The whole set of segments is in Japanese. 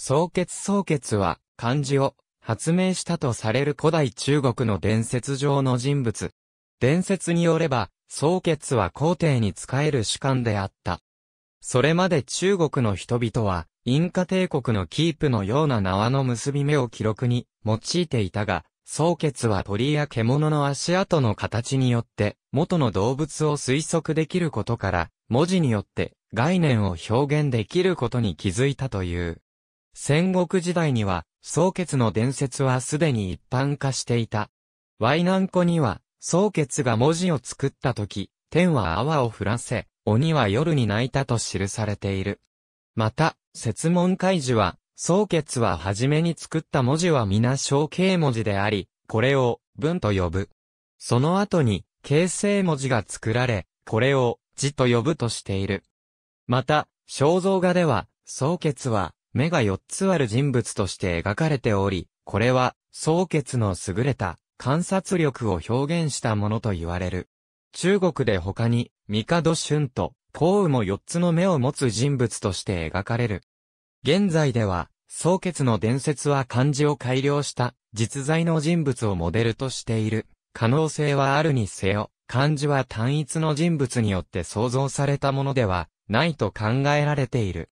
宗決宗決は、漢字を発明したとされる古代中国の伝説上の人物。伝説によれば、宗決は皇帝に仕える主官であった。それまで中国の人々は、インカ帝国のキープのような縄の結び目を記録に用いていたが、宗決は鳥や獣の足跡の形によって元の動物を推測できることから、文字によって概念を表現できることに気づいたという。戦国時代には、宗傑の伝説はすでに一般化していた。ナンコには、宗傑が文字を作った時、天は泡を降らせ、鬼は夜に泣いたと記されている。また、説問開示は、宗傑は初めに作った文字は皆小形文字であり、これを文と呼ぶ。その後に、形成文字が作られ、これを字と呼ぶとしている。また、肖像画では、宗傑は、目が4つある人物として描かれており、これは、蒼傑の優れた観察力を表現したものと言われる。中国で他に、帝春と、幸雨も4つの目を持つ人物として描かれる。現在では、蒼傑の伝説は漢字を改良した実在の人物をモデルとしている。可能性はあるにせよ、漢字は単一の人物によって創造されたものではないと考えられている。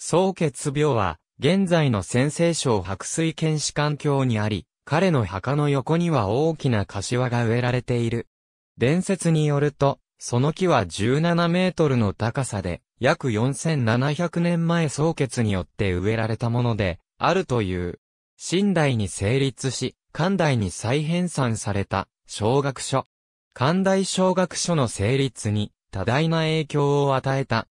宗血病は、現在の先西省白水県士官境にあり、彼の墓の横には大きな柏が植えられている。伝説によると、その木は17メートルの高さで、約4700年前宗血によって植えられたもので、あるという。新代に成立し、神代に再編纂された、小学書。神代小学書の成立に、多大な影響を与えた。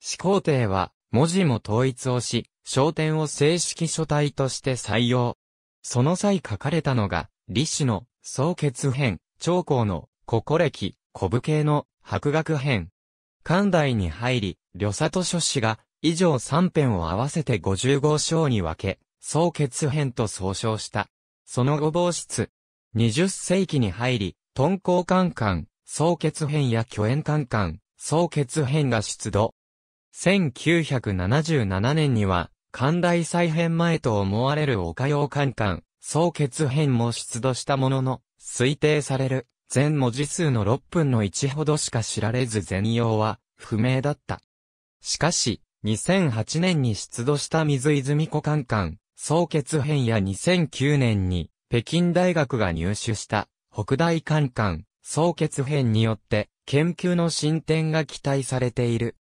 始皇帝は、文字も統一をし、焦点を正式書体として採用。その際書かれたのが、李氏の、総決編、長江の、古歴、古武系の、博学編。寛代に入り、呂里書氏が、以上3編を合わせて55章に分け、総決編と総称した。その後防室。20世紀に入り、敦煌官官、総決編や巨円官官、総決編が出土。1977年には、寛大再編前と思われる岡洋館館、総決編も出土したものの、推定される、全文字数の6分の1ほどしか知られず全容は、不明だった。しかし、2008年に出土した水泉湖館館、総決編や2009年に、北京大学が入手した、北大館館、総決編によって、研究の進展が期待されている。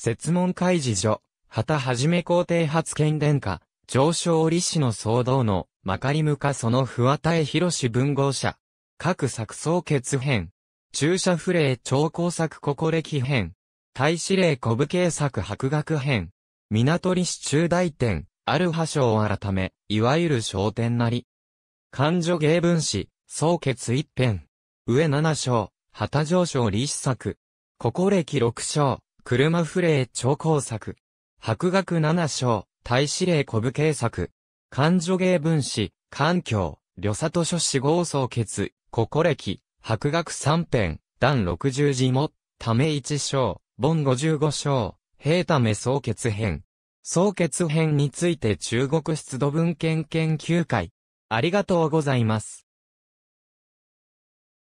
説問開示所、旗はじめ皇帝発見殿下、上昇利子の騒動の、まかりむかその不渡え広し文豪者。各作総決編。注射不礼超工作ここ歴編。大使令古武警作博学編。港利子中大店、ある破章改め、いわゆる焦点なり。漢女芸文史、総決一編。上七章、旗上昇利子作。ここ歴六章、車フレー超工作。博学七章、大司令古武警作。漢女芸分子、環境、旅里書四号総決、こ歴、博学三編、段六十字も、ため一章、本五十五章、平ため総決編。総決編について中国出土文献研究会。ありがとうございます。